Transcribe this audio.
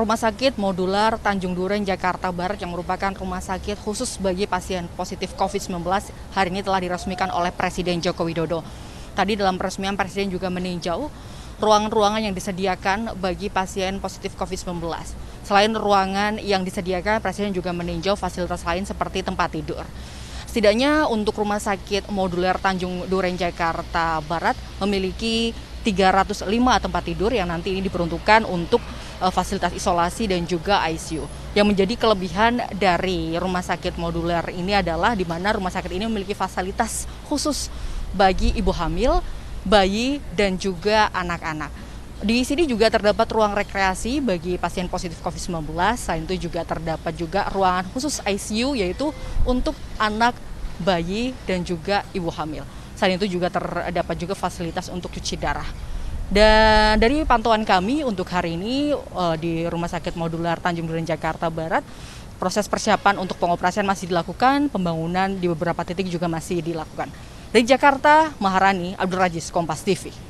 Rumah Sakit Modular Tanjung Duren Jakarta Barat yang merupakan rumah sakit khusus bagi pasien positif COVID-19 hari ini telah diresmikan oleh Presiden Joko Widodo. Tadi dalam peresmian Presiden juga meninjau ruangan-ruangan yang disediakan bagi pasien positif COVID-19. Selain ruangan yang disediakan, Presiden juga meninjau fasilitas lain seperti tempat tidur. Setidaknya untuk rumah sakit modular Tanjung Duren Jakarta Barat memiliki 305 tempat tidur yang nanti ini diperuntukkan untuk eh, fasilitas isolasi dan juga ICU. Yang menjadi kelebihan dari rumah sakit modular ini adalah di mana rumah sakit ini memiliki fasilitas khusus bagi ibu hamil, bayi, dan juga anak-anak. Di sini juga terdapat ruang rekreasi bagi pasien positif COVID-19. Selain itu juga terdapat juga ruangan khusus ICU yaitu untuk anak, bayi, dan juga ibu hamil. Selain itu juga terdapat juga fasilitas untuk cuci darah. Dan dari pantauan kami untuk hari ini uh, di Rumah Sakit Modular Tanjung Duren Jakarta Barat, proses persiapan untuk pengoperasian masih dilakukan, pembangunan di beberapa titik juga masih dilakukan. Dari Jakarta, Maharani, Abdul Rajis, Kompas TV.